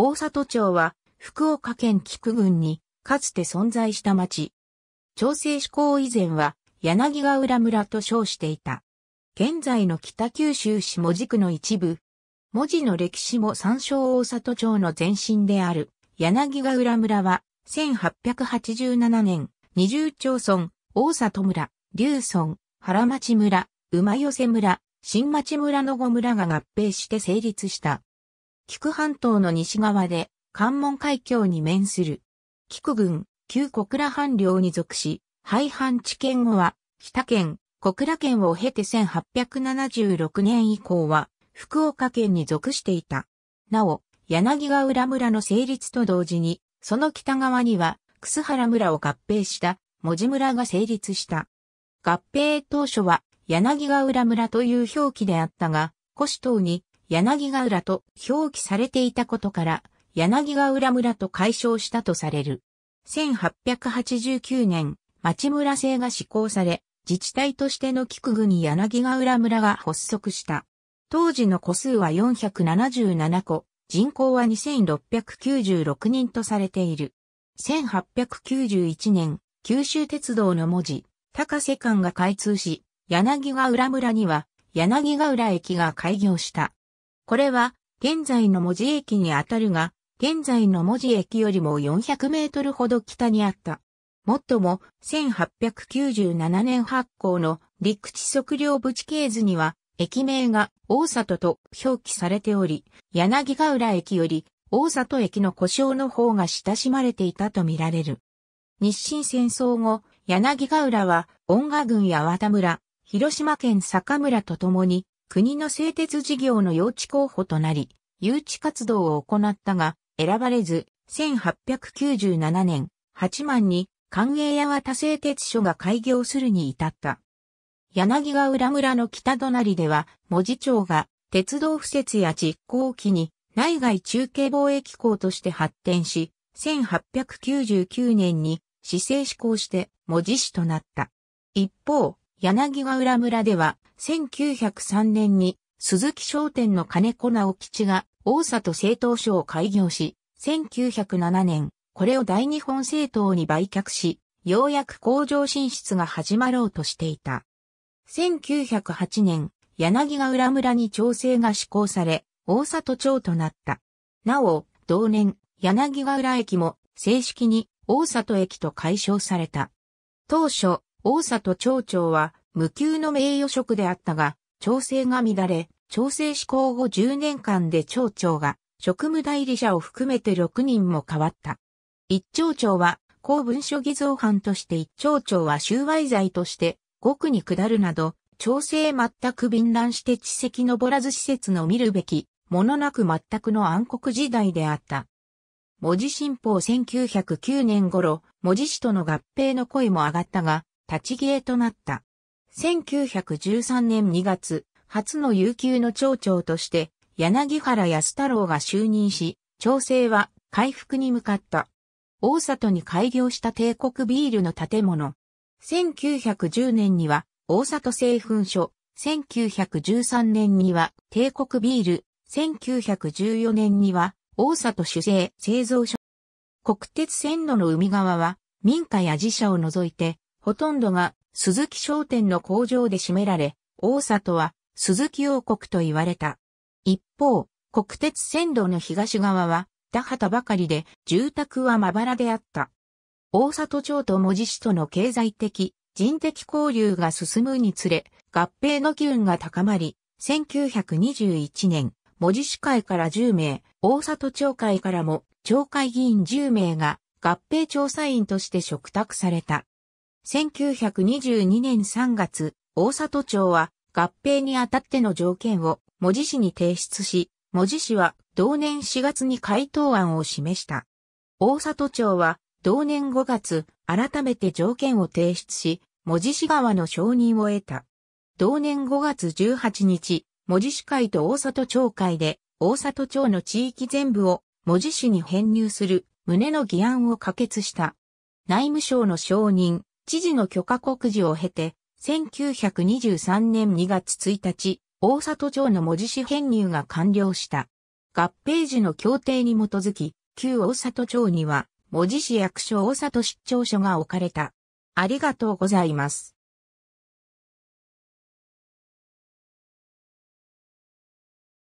大里町は福岡県菊郡にかつて存在した町。調整施行以前は柳ヶ浦村と称していた。現在の北九州市門司区の一部。文字の歴史も参照大里町の前身である柳ヶ浦村は1887年20町村大里村、竜村、原町村、馬寄村、新町村の5村が合併して成立した。菊半島の西側で関門海峡に面する。菊郡、旧小倉藩領に属し、廃藩置県後は、北県、小倉県を経て1876年以降は、福岡県に属していた。なお、柳ヶ浦村の成立と同時に、その北側には、楠原村を合併した、文字村が成立した。合併当初は、柳ヶ浦村という表記であったが、古市等に柳ヶ浦と表記されていたことから、柳ヶ浦村と解消したとされる。1889年、町村制が施行され、自治体としての菊国柳ヶ浦村が発足した。当時の個数は477個、人口は2696人とされている。1891年、九州鉄道の文字、高瀬間が開通し、柳ヶ浦村には、柳ヶ浦駅が開業した。これは、現在の文字駅にあたるが、現在の文字駅よりも400メートルほど北にあった。もっとも、1897年発行の陸地測量ブチ系図には、駅名が大里と表記されており、柳ヶ浦駅より大里駅の故障の方が親しまれていたとみられる。日清戦争後、柳ヶ浦は、恩賀郡や和田村、広島県坂村と共に、国の製鉄事業の用地候補となり、誘致活動を行ったが、選ばれず、1897年、8万に、関営八幡製鉄所が開業するに至った。柳ヶ浦村の北隣では、文字町が、鉄道敷設や実行機に、内外中継貿易港として発展し、1899年に、市政施行して、文字市となった。一方、柳ヶ浦村では、1903年に鈴木商店の金子直吉が大里製党所を開業し、1907年、これを大日本製党に売却し、ようやく工場進出が始まろうとしていた。1908年、柳ヶ浦村に調整が施行され、大里町となった。なお、同年、柳ヶ浦駅も正式に大里駅と解消された。当初、大里町長は無給の名誉職であったが、調整が乱れ、調整施行後10年間で町長が職務代理者を含めて6人も変わった。一町長は公文書偽造犯として一町長は収賄罪として極に下るなど、調整全く便乱して知識登らず施設の見るべき、ものなく全くの暗黒時代であった。文字新報1909年頃、文字氏との合併の声も上がったが、立ち消えとなった。1913年2月、初の悠久の町長として、柳原安太郎が就任し、調整は回復に向かった。大里に開業した帝国ビールの建物。1910年には大里製粉所。1913年には帝国ビール。1914年には大里酒税製造所。国鉄線路の海側は民家や自社を除いてほとんどが鈴木商店の工場で占められ、大里は鈴木王国と言われた。一方、国鉄線路の東側は田畑ばかりで住宅はまばらであった。大里町と文字市との経済的、人的交流が進むにつれ、合併の機運が高まり、1921年、文司市会から10名、大里町会からも、町会議員10名が合併調査員として嘱託された。1922年3月、大里町は合併にあたっての条件を文字市に提出し、文字市は同年4月に回答案を示した。大里町は同年5月、改めて条件を提出し、文字市側の承認を得た。同年5月18日、文字市会と大里町会で、大里町の地域全部を文字市に編入する旨の議案を可決した。内務省の承認、知事の許可告示を経て、1923年2月1日、大里町の文字紙編入が完了した。合併時の協定に基づき、旧大里町には、文字市役所大里出張所が置かれた。ありがとうございます。